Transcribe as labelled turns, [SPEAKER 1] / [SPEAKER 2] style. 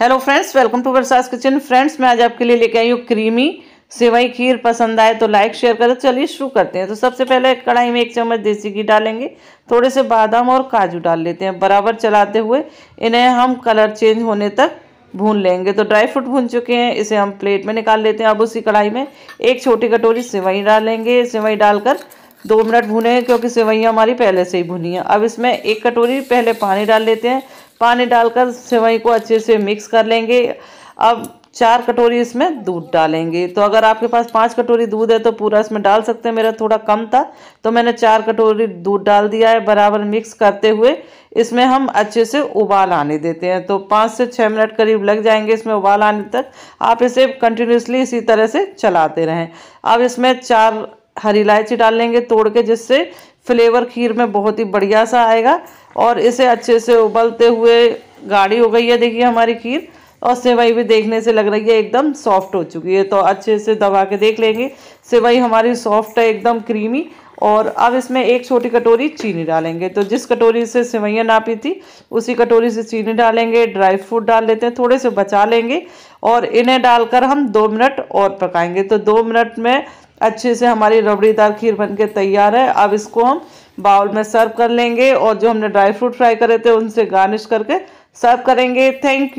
[SPEAKER 1] hello friends welcome to बरसास kitchen friends मैं आज आपके लिए लेके आई हूँ क्रीमी सेवई खीर पसंद आए तो लाइक शेयर करें चलिए शुरू करते हैं तो सबसे पहले कढ़ाई में एक चम्मच देसी घी डालेंगे थोड़े से बादाम और काजू डाल लेते हैं बराबर चलाते हुए इन्हें हम कलर चेंज होने तक भून लेंगे तो ड्राई फ्रूट भून चुके हैं इसे हम प्लेट में निकाल लेते हैं अब उसी कढ़ाई में एक छोटी कटोरी सेवई डालेंगे सेवई डालकर दो मिनट भूने क्योंकि सेवैयाँ हमारी पहले से ही भुनी है अब इसमें एक कटोरी पहले पानी डाल लेते हैं पानी डालकर सेवई को अच्छे से मिक्स कर लेंगे अब चार कटोरी इसमें दूध डालेंगे तो अगर आपके पास पाँच कटोरी दूध है तो पूरा इसमें डाल सकते हैं मेरा थोड़ा कम था तो मैंने चार कटोरी दूध डाल दिया है बराबर मिक्स करते हुए इसमें हम अच्छे से उबाल आने देते हैं तो पाँच से छः मिनट करीब लग जाएंगे इसमें उबाल आने तक आप इसे कंटिन्यूसली इसी तरह से चलाते रहें अब इसमें चार हरी इलायची डाल लेंगे तोड़ के जिससे फ्लेवर खीर में बहुत ही बढ़िया सा आएगा और इसे अच्छे से उबलते हुए गाढ़ी हो गई है देखिए हमारी खीर और सेवई भी देखने से लग रही है एकदम सॉफ्ट हो चुकी है तो अच्छे से दबा के देख लेंगे सेवई हमारी सॉफ्ट है एकदम क्रीमी और अब इसमें एक छोटी कटोरी चीनी डालेंगे तो जिस कटोरी से सेवैयाँ नापी थी उसी कटोरी से चीनी डालेंगे ड्राई फ्रूट डाल लेते हैं थोड़े से बचा लेंगे और इन्हें डालकर हम दो मिनट और पकाएंगे तो दो मिनट में अच्छे से हमारी रबड़ीदार खीर बनके तैयार है अब इसको हम बाउल में सर्व कर लेंगे और जो हमने ड्राई फ्रूट फ्राई करे थे उनसे गार्निश करके सर्व करेंगे थैंक यू